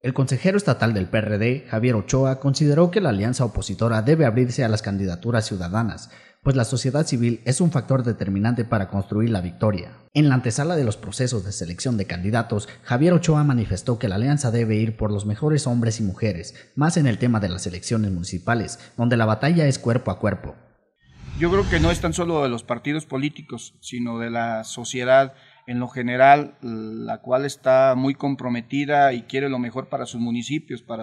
El consejero estatal del PRD, Javier Ochoa, consideró que la alianza opositora debe abrirse a las candidaturas ciudadanas, pues la sociedad civil es un factor determinante para construir la victoria. En la antesala de los procesos de selección de candidatos, Javier Ochoa manifestó que la alianza debe ir por los mejores hombres y mujeres, más en el tema de las elecciones municipales, donde la batalla es cuerpo a cuerpo. Yo creo que no es tan solo de los partidos políticos, sino de la sociedad en lo general, la cual está muy comprometida y quiere lo mejor para sus municipios, para,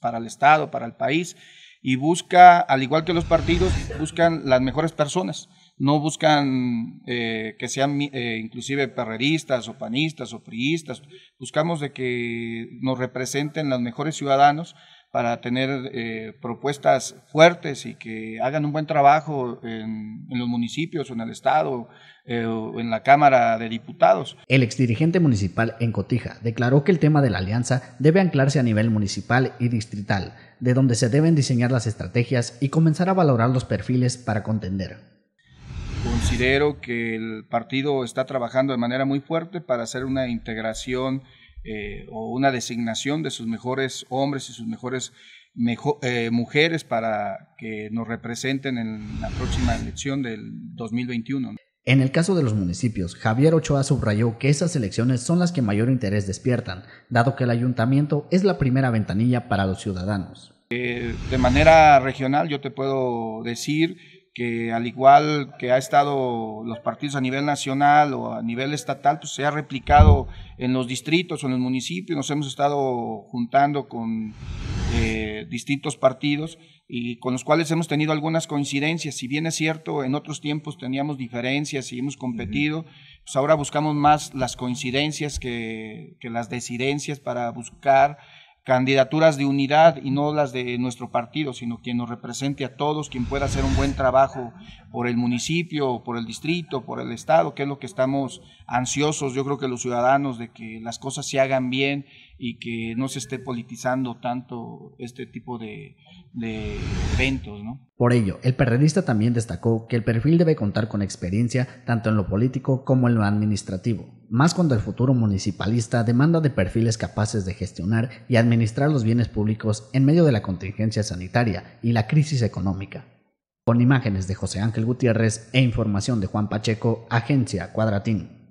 para el Estado, para el país, y busca, al igual que los partidos, buscan las mejores personas no buscan eh, que sean eh, inclusive perreristas o panistas o priistas, buscamos de que nos representen los mejores ciudadanos para tener eh, propuestas fuertes y que hagan un buen trabajo en, los municipios o en el Estado eh, o en la Cámara de Diputados. El ex dirigente municipal en Cotija declaró que el tema de la alianza debe anclarse a nivel municipal y distrital, de donde se deben diseñar las estrategias y comenzar a valorar los perfiles para contender considero que el partido está trabajando de manera muy fuerte para hacer una integración eh, o una designación de sus mejores hombres y sus mejores eh, mujeres para que nos representen en la próxima elección del 2021. En el caso de los municipios, Javier Ochoa subrayó que esas elecciones son las que mayor interés despiertan, dado que el ayuntamiento es la primera ventanilla para los ciudadanos. Eh, de manera regional yo te puedo decir que al igual que ha estado los partidos a nivel nacional o a nivel estatal, pues se ha replicado en los distritos o en los municipios, nos hemos estado juntando con eh, distintos partidos y con los cuales hemos tenido algunas coincidencias. Si bien es cierto, en otros tiempos teníamos diferencias y hemos competido, pues ahora buscamos más las coincidencias que, que las desidencias para buscar candidaturas de unidad y no las de nuestro partido, sino quien nos represente a todos, quien pueda hacer un buen trabajo por el municipio, por el distrito, por el estado, que es lo que estamos ansiosos, yo creo que los ciudadanos, de que las cosas se hagan bien y que no se esté politizando tanto este tipo de, eventos. Por ello, el perredista también destacó que el perfil debe contar con experiencia tanto en lo político como en lo administrativo, más cuando el futuro municipalista demanda de perfiles capaces de gestionar y administrar administrar los bienes públicos en medio de la contingencia sanitaria y la crisis económica. Con imágenes de José Ángel Gutiérrez e información de Juan Pacheco, Agencia Cuadratín.